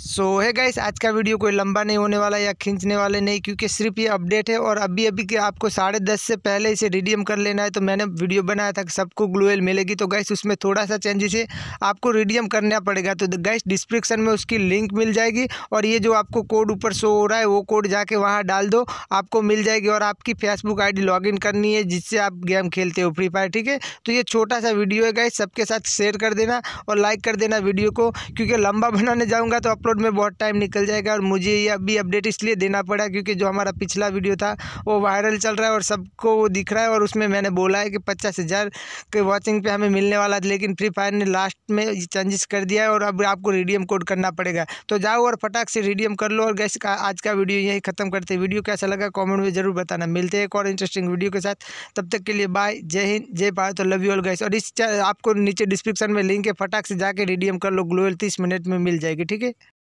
सो so, है guys आज का वीडियो कोई लंबा नहीं होने वाला या खींचने वाले नहीं क्योंकि सिर्फ ये अपडेट है और अभी अभी के आपको साढ़े दस से पहले इसे रिडीम कर लेना है तो मैंने वीडियो बनाया था कि सबको ग्लोएल मिलेगी तो गाइस उसमें थोड़ा सा चेंजेस है आपको रिडीम करना पड़ेगा तो गाइस डिस्क्रिप्शन में उसकी लिंक मिल जाएगी और ये जो आपको कोड ऊपर शो हो रहा है वो कोड जाके वहाँ डाल दो आपको मिल जाएगी और आपकी फेसबुक आई डी करनी है जिससे आप गेम खेलते हो फ्री फायर ठीक है तो ये छोटा सा वीडियो है गाइस सबके साथ शेयर कर देना और लाइक कर देना वीडियो को क्योंकि लंबा बनाने जाऊँगा तो आप अपलोड में बहुत टाइम निकल जाएगा और मुझे ये अभी अपडेट इसलिए देना पड़ा क्योंकि जो हमारा पिछला वीडियो था वो वायरल चल रहा है और सबको वो दिख रहा है और उसमें मैंने बोला है कि पचास हज़ार के वॉचिंग पे हमें मिलने वाला था लेकिन फ्री फायर ने लास्ट में चेंजेस कर दिया है और अब आपको रिडियम कोड करना पड़ेगा तो जाओ और फटाक से रिडियम कर लो और गैस का आज का वीडियो यही ख़त्म करते वीडियो कैसा लगा कॉमेंट में ज़रूर बताना मिलते हैं एक और इंटरेस्टिंग वीडियो के साथ तब तक के लिए बाय जय हिंद जय भारत और लव यू ऑल गैस और इस आपको नीचे डिस्क्रिप्शन में लिंक है फटाक से जाके रिडियम कर लो ग्लोअल तीस मिनट में मिल जाएगी ठीक है